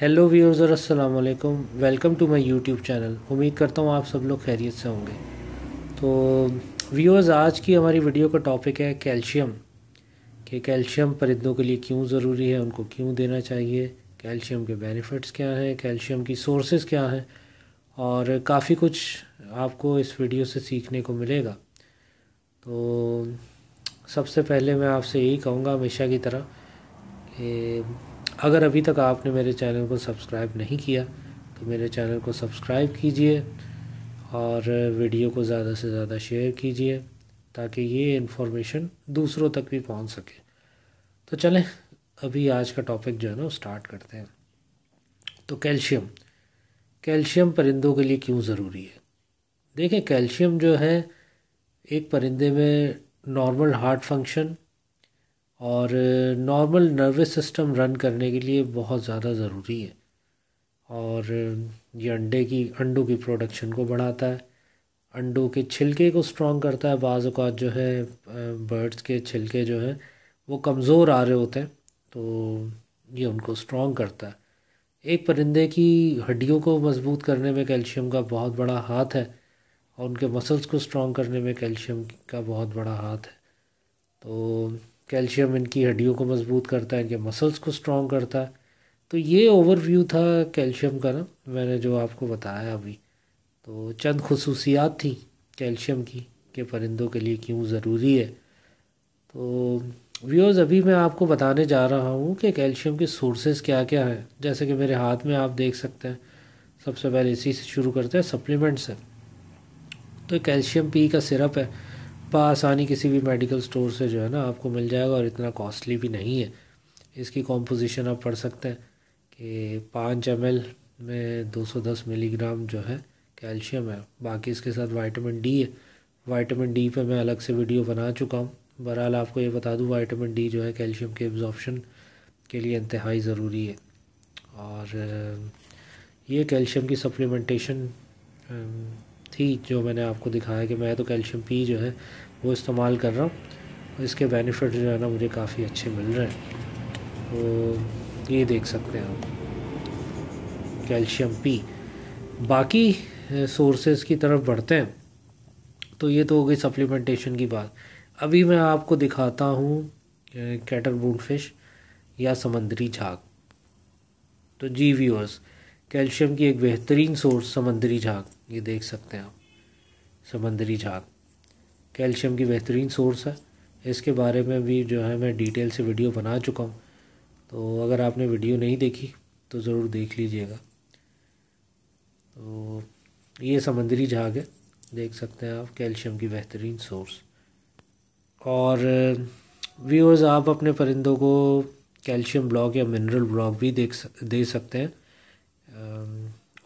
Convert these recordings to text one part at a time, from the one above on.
hello viewers और अस्सलाम वालेकुम welcome to my YouTube channel उम्मीद करता हूँ आप सब लोग खैरियत से होंगे तो व्यूअर्स आज की हमारी वीडियो का टॉपिक है कैल्शियम कि कैल्शियम परिंदों के लिए क्यों ज़रूरी है उनको क्यों देना चाहिए कैल्शियम के बेनिफिट्स क्या हैं कैल्शियम की सोर्सेज क्या हैं और काफ़ी कुछ आपको इस वीडियो से सीखने को मिलेगा तो सबसे पहले मैं आपसे यही कहूँगा हमेशा की तरह कि अगर अभी तक आपने मेरे चैनल को सब्सक्राइब नहीं किया तो मेरे चैनल को सब्सक्राइब कीजिए और वीडियो को ज़्यादा से ज़्यादा शेयर कीजिए ताकि ये इन्फॉर्मेशन दूसरों तक भी पहुंच सके तो चलें अभी आज का टॉपिक जो है ना स्टार्ट करते हैं तो कैल्शियम कैल्शियम परिंदों के लिए क्यों ज़रूरी है देखें कैल्शियम जो है एक परिंदे में नॉर्मल हार्ट फंक्शन और नॉर्मल नर्वस सिस्टम रन करने के लिए बहुत ज़्यादा ज़रूरी है और ये अंडे की अंडों की प्रोडक्शन को बढ़ाता है अंडों के छिलके को स्ट्रॉन्ग करता है बाज़ अवत जो है बर्ड्स के छिलके जो हैं वो कमज़ोर आ रहे होते हैं तो ये उनको स्ट्रॉन्ग करता है एक परिंदे की हड्डियों को मजबूत करने में कैल्शियम का बहुत बड़ा हाथ है और उनके मसल्स को स्ट्रॉन्ग करने में कैल्शियम का बहुत बड़ा हाथ है तो कैल्शियम इनकी हड्डियों को मजबूत करता है इनके मसल्स को स्ट्रॉन्ग करता है तो ये ओवरव्यू था कैल्शियम का ना मैंने जो आपको बताया अभी तो चंद खसूसियात थी कैल्शियम की कि परिंदों के लिए क्यों ज़रूरी है तो व्यूअर्स अभी मैं आपको बताने जा रहा हूँ कि कैल्शियम के सोर्सेज क्या क्या हैं जैसे कि मेरे हाथ में आप देख सकते हैं सबसे पहले इसी से शुरू करते हैं सप्लीमेंट्स है तो कैल्शियम पी का सिरप है आसानी किसी भी मेडिकल स्टोर से जो है ना आपको मिल जाएगा और इतना कॉस्टली भी नहीं है इसकी कॉम्पोजिशन आप पढ़ सकते हैं कि पाँच एम में 210 मिलीग्राम जो है कैल्शियम है बाकी इसके साथ वाइटामिन डी है वाइटामिन डी पे मैं अलग से वीडियो बना चुका हूँ बहरहाल आपको ये बता दूँ वाइटामिन डी जो है कैल्शियम के एब्जॉर्प्शन के लिए इंतहाई ज़रूरी है और ये कैल्शियम की सप्लीमेंटेशन थी जो मैंने आपको दिखाया कि मैं तो कैल्शियम पी जो है वो इस्तेमाल कर रहा हूँ इसके बेनिफिट जो है ना मुझे काफ़ी अच्छे मिल रहे हैं तो ये देख सकते हैं आप कैल्शियम पी बाकी सोर्सेज की तरफ बढ़ते हैं तो ये तो हो गई सप्लीमेंटेशन की बात अभी मैं आपको दिखाता हूँ कैटर बूट फिश या समंदरी झाग तो जी व्यूअर्स कैल्शियम की एक बेहतरीन सोर्स समंदरी झाग ये देख सकते हैं आप समंदरी झाग कैल्शियम की बेहतरीन सोर्स है इसके बारे में भी जो है मैं डिटेल से वीडियो बना चुका हूँ तो अगर आपने वीडियो नहीं देखी तो ज़रूर देख लीजिएगा तो ये समंदरी झाग है देख सकते हैं आप कैल्शियम की बेहतरीन सोर्स और व्यूअर्स आप अपने परिंदों को कैल्शियम ब्लॉक या मिनरल ब्लॉक भी देख सक, दे सकते हैं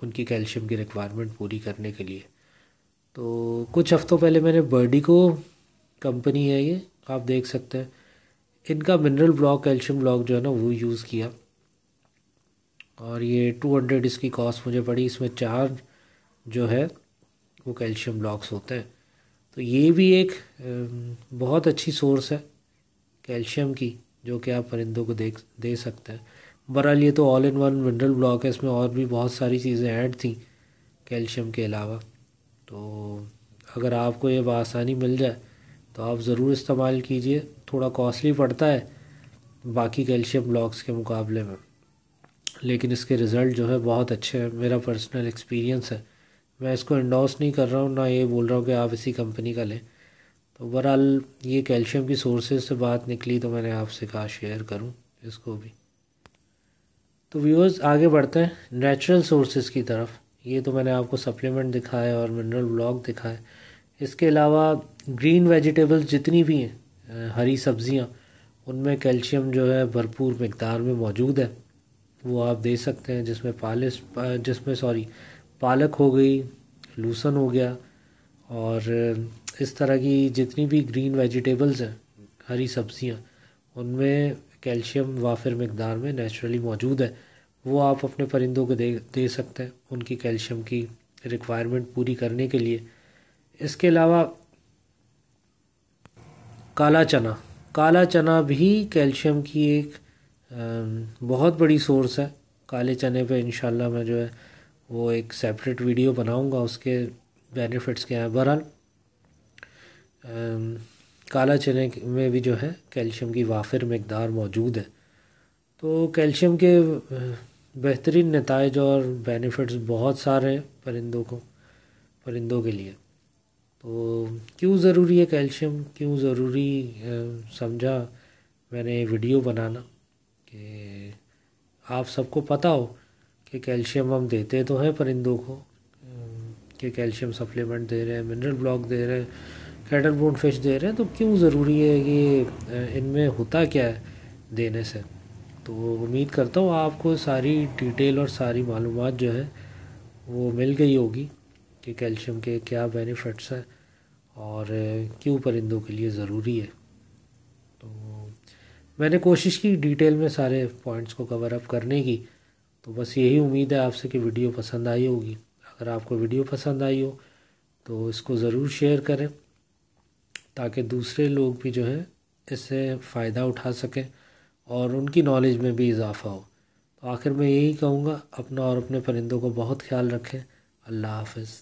उनकी कैल्शियम की रिक्वायरमेंट पूरी करने के लिए तो कुछ हफ़्तों पहले मैंने बर्डी को कंपनी है ये आप देख सकते हैं इनका मिनरल ब्लॉक कैल्शियम ब्लॉक जो है ना वो यूज़ किया और ये टू हंड्रेड इसकी कॉस्ट मुझे पड़ी इसमें चार जो है वो कैल्शियम ब्लॉक्स होते हैं तो ये भी एक बहुत अच्छी सोर्स है कैल्शियम की जो कि आप परिंदों को देख दे सकते हैं बहरहाल ये तो all in one mineral block है इसमें और भी बहुत सारी चीज़ें ऐड थी कैल्शियम के अलावा तो अगर आपको ये बसानी मिल जाए तो आप ज़रूर इस्तेमाल कीजिए थोड़ा कॉस्टली पड़ता है बाकी कैल्शियम ब्लॉक्स के मुकाबले में लेकिन इसके रिज़ल्ट जो है बहुत अच्छे हैं मेरा पर्सनल एक्सपीरियंस है मैं इसको इंडोस नहीं कर रहा हूँ ना ये बोल रहा हूँ कि आप इसी कंपनी का लें तो बहरहाल ये कैल्शियम की सोर्सेज से बात निकली तो मैंने आपसे कहा शेयर करूँ इसको भी तो व्यूअर्स आगे बढ़ते हैं नेचुरल सोर्सेज की तरफ ये तो मैंने आपको सप्लीमेंट दिखाए और मिनरल ब्लॉक दिखाए इसके अलावा ग्रीन वेजिटेबल्स जितनी भी हैं हरी सब्जियां उनमें कैल्शियम जो है भरपूर मकदार में मौजूद है वो आप दे सकते हैं जिसमें पालिस जिसमें सॉरी पालक हो गई लूसन हो गया और इस तरह की जितनी भी ग्रीन वेजिटेबल्स हैं हरी सब्जियां उनमें कैल्शियम वाफिर मकदार में नेचुरली मौजूद है वो आप अपने परिंदों को दे दे सकते हैं उनकी कैल्शियम की रिक्वायरमेंट पूरी करने के लिए इसके अलावा काला चना काला चना भी कैल्शियम की एक बहुत बड़ी सोर्स है काले चने पे इन मैं जो है वो एक सेपरेट वीडियो बनाऊंगा उसके बेनिफिट्स क्या हैं बहरहाल काला चने में भी जो है कैल्शियम की वाफिर मकदार मौजूद है तो कैल्शियम के बेहतरीन नतज और बेनिफिट्स बहुत सारे हैं परिंदों को परिंदों के लिए तो क्यों ज़रूरी है कैल्शियम क्यों ज़रूरी समझा मैंने वीडियो बनाना कि आप सबको पता हो कि कैल्शियम हम देते तो हैं परिंदों को कि कैल्शियम सप्लीमेंट दे रहे हैं मिनरल ब्लॉक दे रहे हैं कैटल बोन फिश दे रहे हैं तो क्यों ज़रूरी है कि इनमें होता क्या है देने से तो उम्मीद करता हूँ आपको सारी डिटेल और सारी मालूम जो है वो मिल गई होगी कि कैल्शियम के क्या बेनिफिट्स हैं और क्यों परिंदों के लिए ज़रूरी है तो मैंने कोशिश की डिटेल में सारे पॉइंट्स को कवर अप करने की तो बस यही उम्मीद है आपसे कि वीडियो पसंद आई होगी अगर आपको वीडियो पसंद आई हो तो इसको ज़रूर शेयर करें ताकि दूसरे लोग भी जो है इससे फ़ायदा उठा सकें और उनकी नॉलेज में भी इजाफ़ा हो तो आखिर मैं यही कहूँगा अपना और अपने परिंदों को बहुत ख्याल रखें अल्लाह हाफिज़